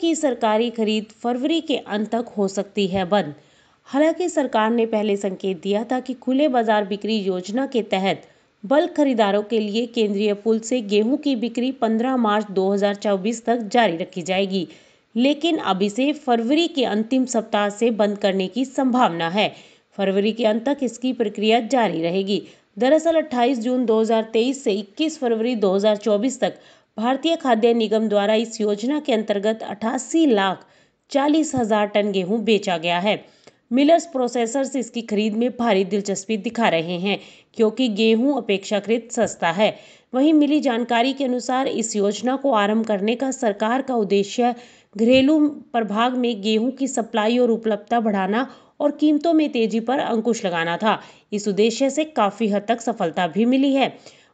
की सरकारी खरीद फरवरी के अंत तक हो सकती है बंद हालांकि सरकार ने पहले संकेत दिया था कि खुले बाजार बिक्री योजना के तहत बल्क खरीदारों के लिए केंद्रीय पुल से गेहूं की बिक्री 15 मार्च 2024 तक जारी रखी जाएगी लेकिन अब इसे फरवरी के अंतिम सप्ताह से बंद करने की संभावना है फरवरी के अंत तक इसकी प्रक्रिया जारी रहेगी दरअसल 28 जून 2023 से 21 फरवरी 2024 तक भारतीय खाद्य निगम द्वारा इस योजना के अंतर्गत अठासी लाख चालीस हजार टन गेहूं बेचा गया है मिलर्स प्रोसेसर्स इसकी खरीद में भारी दिलचस्पी दिखा रहे हैं क्योंकि गेहूं अपेक्षाकृत सस्ता है वहीं मिली जानकारी के अनुसार इस योजना को आरंभ करने का सरकार का उद्देश्य घरेलू प्रभाग में गेहूं की सप्लाई और उपलब्धता बढ़ाना और कीमतों में तेजी पर अंकुश लगाना था इस उद्देश्य से काफ़ी हद तक सफलता भी मिली है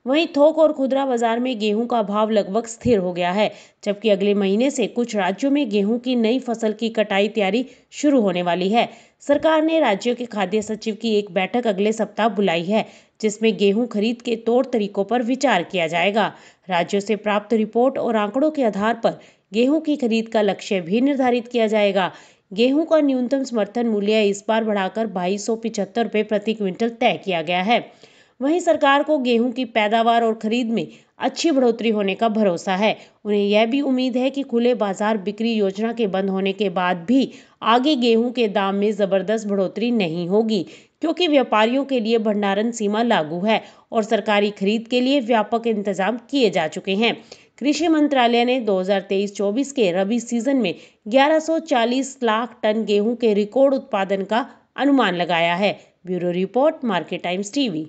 वहीं थोक और खुदरा बाजार में गेहूं का भाव लगभग स्थिर हो गया है जबकि अगले महीने से कुछ राज्यों में गेहूं की नई फसल की कटाई तैयारी शुरू होने वाली है सरकार ने राज्यों के खाद्य सचिव की एक बैठक अगले सप्ताह बुलाई है जिसमें गेहूं खरीद के तौर तरीकों पर विचार किया जाएगा राज्यों से प्राप्त रिपोर्ट और आंकड़ों के आधार पर गेहूं की खरीद का लक्ष्य भी निर्धारित किया जाएगा गेहूं का न्यूनतम समर्थन मूल्य इस बार बढ़ाकर बाईस सौ रुपये प्रति क्विंटल तय किया गया है वहीं सरकार को गेहूं की पैदावार और खरीद में अच्छी बढ़ोतरी होने का भरोसा है उन्हें यह भी उम्मीद है कि खुले बाजार बिक्री योजना के बंद होने के बाद भी आगे गेहूं के दाम में ज़बरदस्त बढ़ोतरी नहीं होगी क्योंकि व्यापारियों के लिए भंडारण सीमा लागू है और सरकारी खरीद के लिए व्यापक इंतजाम किए जा चुके हैं कृषि मंत्रालय ने 2023-24 के रबी सीजन में 1140 लाख टन गेहूं के रिकॉर्ड उत्पादन का अनुमान लगाया है bureau report Market Times TV